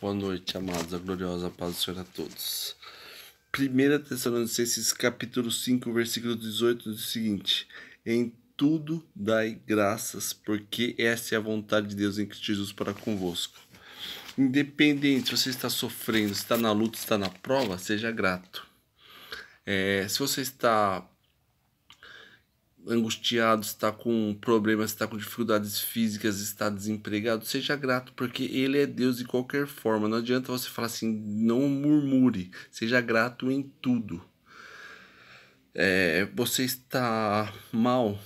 Boa noite, amados, a gloriosa paz do Senhor a todos. 1 Tessalonicenses capítulo 5, versículo 18 diz o seguinte: Em tudo dai graças, porque essa é a vontade de Deus em Cristo Jesus para convosco. Independente se você está sofrendo, está na luta, está na prova, seja grato. É, se você está angustiado, está com problemas, está com dificuldades físicas, está desempregado, seja grato, porque Ele é Deus de qualquer forma. Não adianta você falar assim, não murmure, seja grato em tudo. É, você está mal,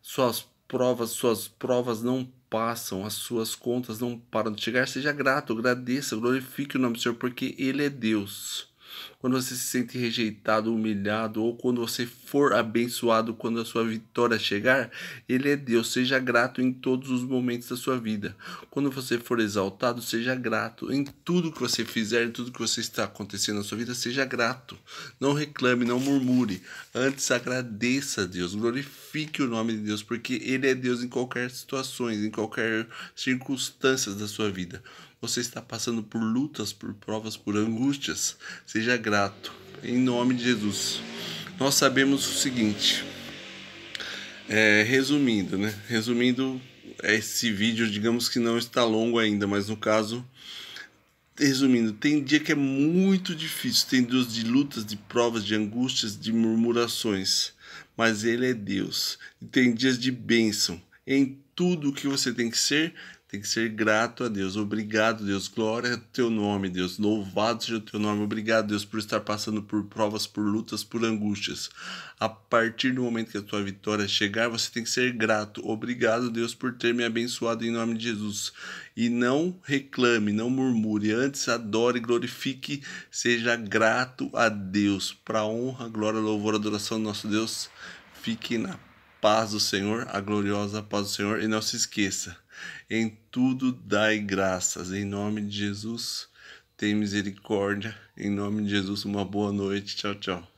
suas provas, suas provas não passam, as suas contas não param de chegar. Seja grato, agradeça, glorifique o nome do Senhor, porque Ele é Deus quando você se sente rejeitado, humilhado, ou quando você for abençoado quando a sua vitória chegar, Ele é Deus. Seja grato em todos os momentos da sua vida. Quando você for exaltado, seja grato em tudo que você fizer, em tudo que você está acontecendo na sua vida, seja grato. Não reclame, não murmure. Antes agradeça a Deus, glorifique o nome de Deus, porque Ele é Deus em qualquer situações, em qualquer circunstâncias da sua vida você está passando por lutas, por provas, por angústias, seja grato, em nome de Jesus. Nós sabemos o seguinte, é, resumindo, né? Resumindo, esse vídeo, digamos que não está longo ainda, mas no caso, resumindo, tem dia que é muito difícil, tem dias de lutas, de provas, de angústias, de murmurações, mas Ele é Deus. E tem dias de bênção. Em tudo o que você tem que ser, tem que ser grato a Deus. Obrigado, Deus. Glória ao teu nome, Deus. Louvado seja o teu nome. Obrigado, Deus, por estar passando por provas, por lutas, por angústias. A partir do momento que a tua vitória chegar, você tem que ser grato. Obrigado, Deus, por ter me abençoado em nome de Jesus. E não reclame, não murmure. Antes, adore, glorifique. Seja grato a Deus. Para honra, glória, louvor, adoração do nosso Deus. Fique na paz do Senhor, a gloriosa paz do Senhor. E não se esqueça, em tudo dai graças. Em nome de Jesus, tem misericórdia. Em nome de Jesus, uma boa noite. Tchau, tchau.